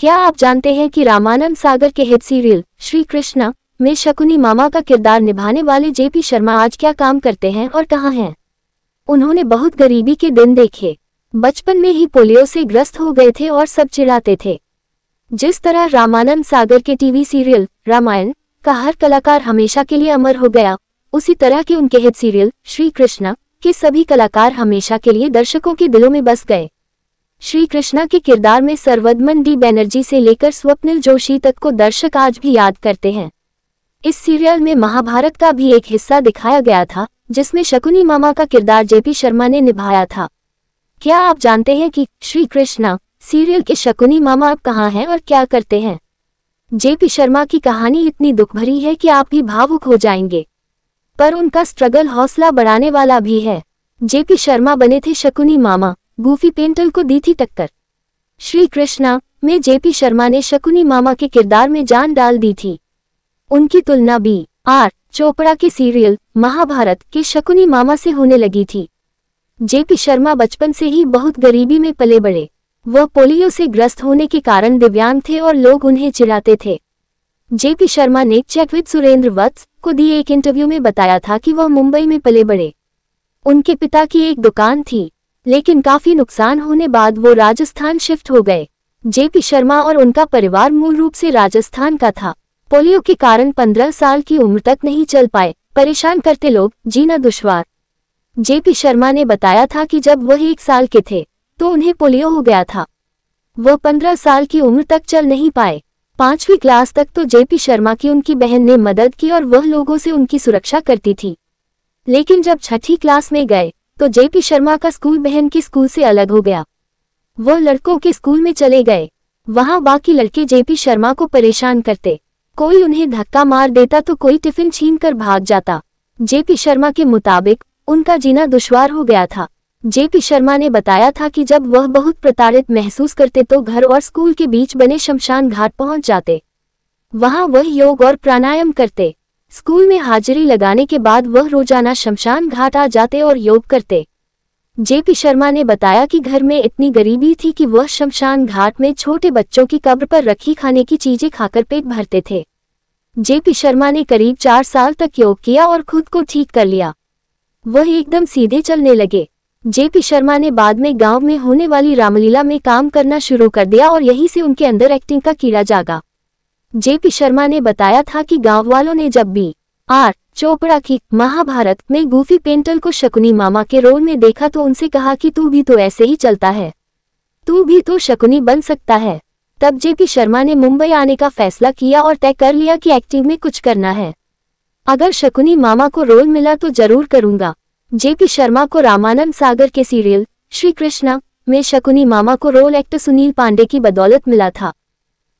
क्या आप जानते हैं कि रामानंद सागर के हिट सीरियल श्री कृष्णा में शकुनी मामा का किरदार निभाने वाले जेपी शर्मा आज क्या काम करते हैं और कहाँ हैं उन्होंने बहुत गरीबी के दिन देखे बचपन में ही पोलियो से ग्रस्त हो गए थे और सब चिढ़ाते थे जिस तरह रामानंद सागर के टीवी सीरियल रामायण का हर कलाकार हमेशा के लिए अमर हो गया उसी तरह के उनके हिट सीरियल श्री कृष्णा के सभी कलाकार हमेशा के लिए दर्शकों के दिलों में बस गए श्री कृष्णा के किरदार में सर्वदमन डी बैनर्जी से लेकर स्वप्निल जोशी तक को दर्शक आज भी याद करते हैं इस सीरियल में महाभारत का भी एक हिस्सा दिखाया गया था जिसमें शकुनी मामा का किरदार जेपी शर्मा ने निभाया था क्या आप जानते हैं कि श्री कृष्णा सीरियल के शकुनी मामा अब कहाँ हैं और क्या करते हैं जेपी शर्मा की कहानी इतनी दुख भरी है कि आप भी भावुक हो जाएंगे पर उनका स्ट्रगल हौसला बढ़ाने वाला भी है जेपी शर्मा बने थे शकुनी मामा गोफी पेंटल को दी थी टक्कर श्री कृष्णा में जेपी शर्मा ने शकुनी मामा के किरदार में जान डाल दी थी उनकी तुलना बी आर चोपड़ा के सीरियल महाभारत के शकुनी मामा से होने लगी थी जेपी शर्मा बचपन से ही बहुत गरीबी में पले बड़े वह पोलियो से ग्रस्त होने के कारण दिव्यांग थे और लोग उन्हें चिढ़ाते थे जेपी शर्मा ने चैकविद सुरेंद्र वत्स को दिए एक इंटरव्यू में बताया था कि वह मुंबई में पले बड़े उनके पिता की एक दुकान थी लेकिन काफी नुकसान होने बाद वो राजस्थान शिफ्ट हो गए जेपी शर्मा और उनका परिवार मूल रूप से राजस्थान का था पोलियो के कारण पंद्रह साल की उम्र तक नहीं चल पाए परेशान करते लोग जीना दुश्वार जेपी शर्मा ने बताया था कि जब वह एक साल के थे तो उन्हें पोलियो हो गया था वह पंद्रह साल की उम्र तक चल नहीं पाए पांचवी क्लास तक तो जेपी शर्मा की उनकी बहन ने मदद की और वह लोगों से उनकी सुरक्षा करती थी लेकिन जब छठी क्लास में गए तो जेपी शर्मा का स्कूल बहन के स्कूल से अलग हो गया वह लड़कों के स्कूल में चले गए वहां बाकी लड़के जेपी शर्मा को परेशान करते कोई उन्हें धक्का मार देता तो कोई टिफिन छीन कर भाग जाता जेपी शर्मा के मुताबिक उनका जीना दुश्वार हो गया था जेपी शर्मा ने बताया था कि जब वह बहुत प्रताड़ित महसूस करते तो घर और स्कूल के बीच बने शमशान घाट पहुंच जाते वहां वह योग और प्राणायाम करते स्कूल में हाजिरी लगाने के बाद वह रोजाना शमशान घाट आ जाते और योग करते जेपी शर्मा ने बताया कि घर में इतनी गरीबी थी कि वह शमशान घाट में छोटे बच्चों की कब्र पर रखी खाने की चीजें खाकर पेट भरते थे जेपी शर्मा ने करीब चार साल तक योग किया और खुद को ठीक कर लिया वह एकदम सीधे चलने लगे जेपी शर्मा ने बाद में गांव में होने वाली रामलीला में काम करना शुरू कर दिया और यहीं से उनके अंदर एक्टिंग का कीड़ा जागा जेपी शर्मा ने बताया था कि गांव वालों ने जब भी आर चोपड़ा की महाभारत में गूफी पेंटल को शकुनी मामा के रोल में देखा तो उनसे कहा कि तू भी तो ऐसे ही चलता है तू भी तो शकुनी बन सकता है तब जेपी शर्मा ने मुंबई आने का फैसला किया और तय कर लिया कि एक्टिंग में कुछ करना है अगर शकुनी मामा को रोल मिला तो जरूर करूंगा जेपी शर्मा को रामानंद सागर के सीरियल श्री कृष्णा में शकुनी मामा को रोल एक्टर सुनील पांडे की बदौलत मिला था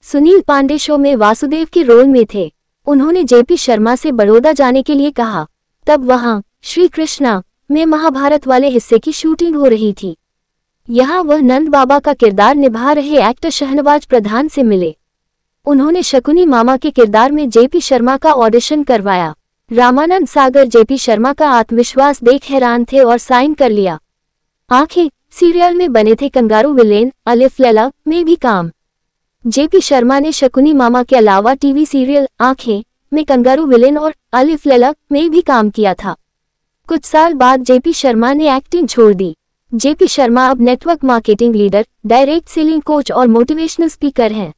सुनील पांडे शो में वासुदेव के रोल में थे उन्होंने जेपी शर्मा से बड़ौदा जाने के लिए कहा तब वहां श्री कृष्णा में महाभारत वाले हिस्से की शूटिंग हो रही थी यहाँ वह नंद बाबा का किरदार निभा रहे एक्टर शहनवाज प्रधान से मिले उन्होंने शकुनी मामा के किरदार में जेपी शर्मा का ऑडिशन करवाया रामानंद सागर जेपी शर्मा का आत्मविश्वास देख हैरान थे और साइन कर लिया आंखें सीरियल में बने थे कंगारू विलेन अलिफ लला में भी काम जेपी शर्मा ने शकुनी मामा के अलावा टीवी सीरियल आंखें में कंगारू विलेन और अलिफ ललक में भी काम किया था कुछ साल बाद जेपी शर्मा ने एक्टिंग छोड़ दी जेपी शर्मा अब network marketing leader direct selling coach और मोटिवेशनल स्पीकर हैं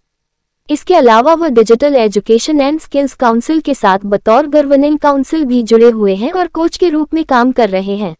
इसके अलावा वह digital education and skills council के साथ बतौर गवर्निंग काउंसिल भी जुड़े हुए हैं और कोच के रूप में काम कर रहे हैं